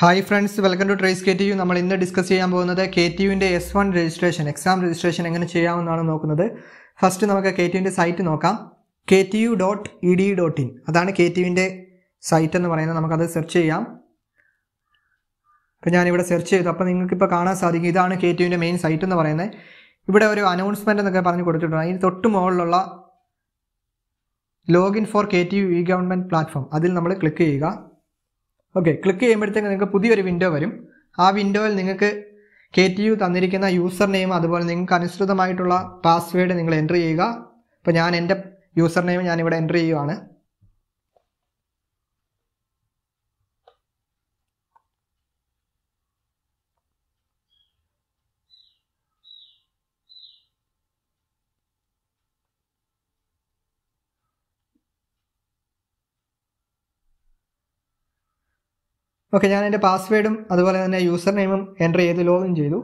hi friends welcome to trace K T U നമ്മൾ ഇന്ന് discuss ചെയ്യാൻ പോകുന്നത് കെ ടി യുവിൻ്റെ S one registration exam registration എങ്ങനെ ചെയ്യാമെന്നാണ് നോക്കുന്നത് ഫസ്റ്റ് നമുക്ക് കെ ടി യുവിൻ്റെ സൈറ്റ് നോക്കാം K T U dot E D dot in അതാണ് കെ ടി യുവിൻ്റെ സൈറ്റ് എന്ന് പറയുന്നത് നമുക്കത് സെർച്ച് ചെയ്യാം അപ്പോൾ ഞാനിവിടെ സെർച്ച് ചെയ്തു അപ്പോൾ നിങ്ങൾക്കിപ്പോൾ കാണാൻ സാധിക്കും ഇതാണ് കെ ടി യുവിൻ്റെ മെയിൻ സൈറ്റ് എന്ന് പറയുന്നത് ഇവിടെ ഒരു അനൗൺസ്മെൻ്റ് എന്നൊക്കെ പറഞ്ഞ് കൊടുത്തിട്ടുണ്ട് അതിന് തൊട്ട് മുകളിലുള്ള login for K T U E government platform അതിൽ നമ്മൾ ക്ലിക്ക് ചെയ്യുക ഓക്കെ ക്ലിക്ക് ചെയ്യുമ്പോഴത്തേക്ക് നിങ്ങൾക്ക് പുതിയൊരു വിൻഡോ വരും ആ വിൻഡോയിൽ നിങ്ങൾക്ക് കെ ടി യു തന്നിരിക്കുന്ന യൂസർ നെയിം അതുപോലെ നിങ്ങൾക്ക് അനുസൃതമായിട്ടുള്ള പാസ്വേഡ് നിങ്ങൾ എൻ്റർ ചെയ്യുക ഇപ്പോൾ ഞാൻ എൻ്റെ യൂസർ നെയിം ഞാനിവിടെ എൻ്റർ ചെയ്യുവാണ് ഓക്കെ ഞാൻ എൻ്റെ പാസ്വേഡും അതുപോലെ തന്നെ യൂസർ നെയിമും എൻ്റർ ചെയ്ത് ലോഗിൻ ചെയ്തു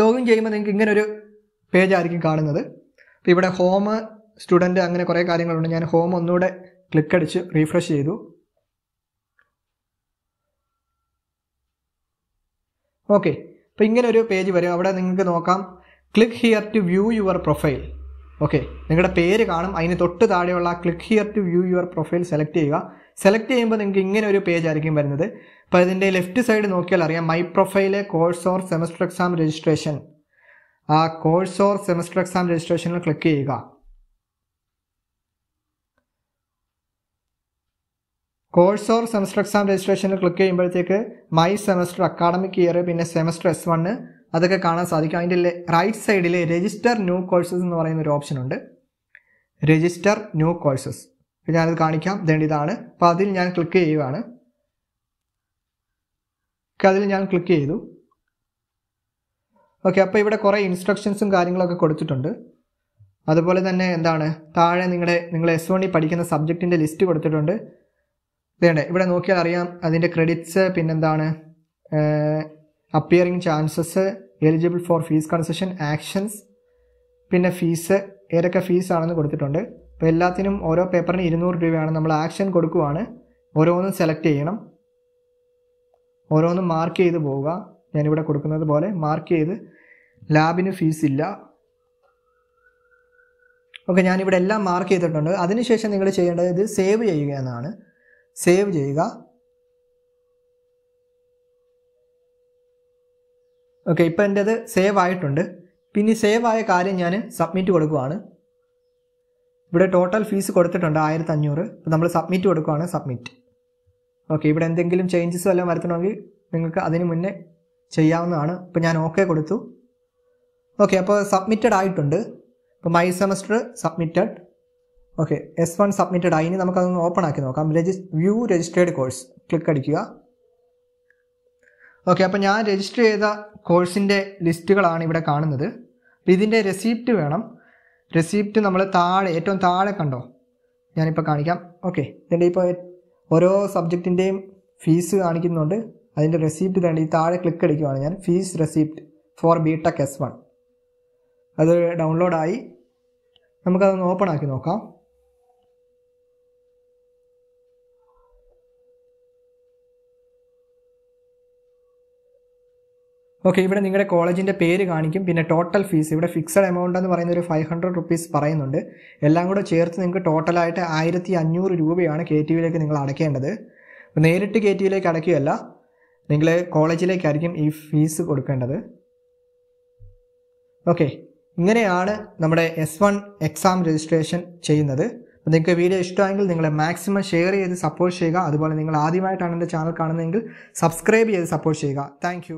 ലോഗിൻ ചെയ്യുമ്പോൾ നിങ്ങൾക്ക് ഇങ്ങനൊരു പേജ് ആയിരിക്കും കാണുന്നത് അപ്പോൾ ഇവിടെ ഹോം സ്റ്റുഡൻറ്റ് അങ്ങനെ കുറേ കാര്യങ്ങളുണ്ട് ഞാൻ ഹോം ഒന്നുകൂടെ ക്ലിക്ക് അടിച്ച് റീഫ്രഷ് ചെയ്തു ഓക്കെ അപ്പോൾ ഇങ്ങനെ ഒരു പേജ് വരും അവിടെ നിങ്ങൾക്ക് നോക്കാം click here to view your profile okay നിങ്ങളുടെ പേര് കാണും അതിന് തൊട്ട് താഴെയുള്ള click here to view your profile select ചെയ്യുക സെലക്ട് ചെയ്യുമ്പോൾ നിങ്ങൾക്ക് ഇങ്ങനെ ഒരു പേജ് ആയിരിക്കും വരുന്നത് അപ്പോൾ ഇതിൻ്റെ ലെഫ്റ്റ് സൈഡ് നോക്കിയാൽ അറിയാം my profile course or semester exam registration ആ കോഴ്സ് ഓർ സെമസ്റ്റർ എക്സാം രജിസ്ട്രേഷനിൽ ക്ലിക്ക് ചെയ്യുക കോഴ്സ് ഓർ സെമസ്റ്റർ എക്സാം രജിസ്ട്രേഷനിൽ ക്ലിക്ക് ചെയ്യുമ്പോഴത്തേക്ക് മൈ സെമസ്റ്റർ അക്കാഡമിക് ഇയർ പിന്നെ സെമസ്റ്റർ എസ് വണ് അതൊക്കെ കാണാൻ സാധിക്കും അതിൻ്റെ റൈറ്റ് സൈഡിൽ രജിസ്റ്റർ ന്യൂ കോഴ്സസ് എന്ന് പറയുന്ന ഒരു ഓപ്ഷൻ ഉണ്ട് രജിസ്റ്റർ ന്യൂ കോഴ്സസ് ഞാനത് കാണിക്കാം ദൻ ഇതാണ് അപ്പോൾ അതിൽ ഞാൻ ക്ലിക്ക് ചെയ്യുവാണ് അതിൽ ഞാൻ ക്ലിക്ക് ചെയ്തു ഓക്കെ അപ്പോൾ ഇവിടെ കുറേ ഇൻസ്ട്രക്ഷൻസും കാര്യങ്ങളൊക്കെ കൊടുത്തിട്ടുണ്ട് അതുപോലെ തന്നെ എന്താണ് താഴെ നിങ്ങളുടെ നിങ്ങൾ എസ് വണ്ണി പഠിക്കുന്ന സബ്ജക്റ്റിൻ്റെ ലിസ്റ്റ് കൊടുത്തിട്ടുണ്ട് ഇതേണ്ട ഇവിടെ നോക്കിയാൽ അറിയാം അതിൻ്റെ ക്രെഡിറ്റ്സ് പിന്നെന്താണ് appearing chances eligible for fees concession actions പിന്നെ ഫീസ് ഏതൊക്കെ ഫീസാണെന്ന് കൊടുത്തിട്ടുണ്ട് അപ്പോൾ എല്ലാത്തിനും ഓരോ പേപ്പറിന് ഇരുന്നൂറ് രൂപയാണ് നമ്മൾ ആക്ഷൻ കൊടുക്കുവാണ് ഓരോന്നും സെലക്ട് ചെയ്യണം ഓരോന്നും മാർക്ക് ചെയ്ത് പോവുക ഞാനിവിടെ കൊടുക്കുന്നത് പോലെ മാർക്ക് ചെയ്ത് ലാബിന് ഫീസ് ഇല്ല ഓക്കെ ഞാനിവിടെ എല്ലാം മാർക്ക് ചെയ്തിട്ടുണ്ട് അതിനുശേഷം നിങ്ങൾ ചെയ്യേണ്ടത് ഇത് സേവ് ചെയ്യുക എന്നാണ് സേവ് ചെയ്യുക ഓക്കെ എൻ്റെ അത് സേവ് ആയിട്ടുണ്ട് പിന്നെ സേവ് ആയ കാര്യം ഞാൻ സബ്മിറ്റ് കൊടുക്കുവാണ് ഇവിടെ ടോട്ടൽ ഫീസ് കൊടുത്തിട്ടുണ്ട് ആയിരത്തി അഞ്ഞൂറ് അപ്പോൾ നമ്മൾ സബ്മിറ്റ് കൊടുക്കുവാണ് സബ്മിറ്റ് ഓക്കെ ഇവിടെ എന്തെങ്കിലും ചേഞ്ചസ് വല്ലതും വരുത്തണമെങ്കിൽ നിങ്ങൾക്ക് അതിന് മുന്നേ ചെയ്യാവുന്നതാണ് ഇപ്പോൾ ഞാൻ ഓക്കെ കൊടുത്തു ഓക്കെ അപ്പോൾ സബ്മിറ്റഡ് ആയിട്ടുണ്ട് ഇപ്പോൾ my semester submitted okay S one submitted ആയി ഇനി നമുക്കതൊന്ന് ഓപ്പൺ ആക്കി നോക്കാം രജിസ് വ്യൂ രജിസ്റ്റേഡ് കോഴ്സ് ക്ലിക്ക് അടിക്കുക ഓക്കെ അപ്പോൾ ഞാൻ രജിസ്റ്റർ ചെയ്ത കോഴ്സിൻ്റെ ലിസ്റ്റുകളാണ് ഇവിടെ കാണുന്നത് അപ്പോൾ ഇതിൻ്റെ റെസീപ്റ്റ് വേണം റെസിപ്റ്റ് നമ്മൾ താഴെ ഏറ്റവും താഴെ കണ്ടോ ഞാനിപ്പോൾ കാണിക്കാം ഓക്കെ ഇതിൻ്റെ ഇപ്പോൾ ഓരോ സബ്ജക്റ്റിൻ്റെയും ഫീസ് കാണിക്കുന്നുണ്ട് അതിൻ്റെ റെസിപ്റ്റ് തേണ്ട ഈ താഴെ ക്ലിക്ക് അടിക്കുവാണ് ഞാൻ fees receipt for B tech S one അത് ഡൗൺലോഡായി നമുക്കതൊന്ന് ഓപ്പൺ ആക്കി നോക്കാം ഓക്കെ ഇവിടെ നിങ്ങളുടെ കോളേജിൻ്റെ പേര് കാണിക്കും പിന്നെ ടോട്ടൽ ഫീസ് ഇവിടെ ഫിക്സഡ് എമൗണ്ട് എന്ന് പറയുന്ന ഒരു ഫൈവ് ഹൺഡ്രഡ് റുപ്പീസ് പറയുന്നുണ്ട് എല്ലാം കൂടെ ചേർത്ത് നിങ്ങൾക്ക് ടോട്ടലായിട്ട് ആയിരത്തി അഞ്ഞൂറ് രൂപയാണ് കെ ടി വിയിലേക്ക് നിങ്ങൾ അടയ്ക്കേണ്ടത് നേരിട്ട് കെ ടി വിയിലേക്ക് അടയ്ക്കുകയല്ല നിങ്ങൾ കോളേജിലേക്കായിരിക്കും ഈ ഫീസ് കൊടുക്കേണ്ടത് ഓക്കെ ഇങ്ങനെയാണ് നമ്മുടെ എസ് വൺ എക്സാം രജിസ്ട്രേഷൻ ചെയ്യുന്നത് അപ്പോൾ നിങ്ങൾക്ക് വീഡിയോ ഇഷ്ടമെങ്കിൽ നിങ്ങൾ മാക്സിമം ഷെയർ ചെയ്ത് സപ്പോർട്ട് ചെയ്യുക അതുപോലെ നിങ്ങൾ ആദ്യമായിട്ടാണ് എൻ്റെ ചാനൽ കാണുന്നതെങ്കിൽ സബ്സ്ക്രൈബ് ചെയ്ത് സപ്പോർട്ട് ചെയ്യുക താങ്ക്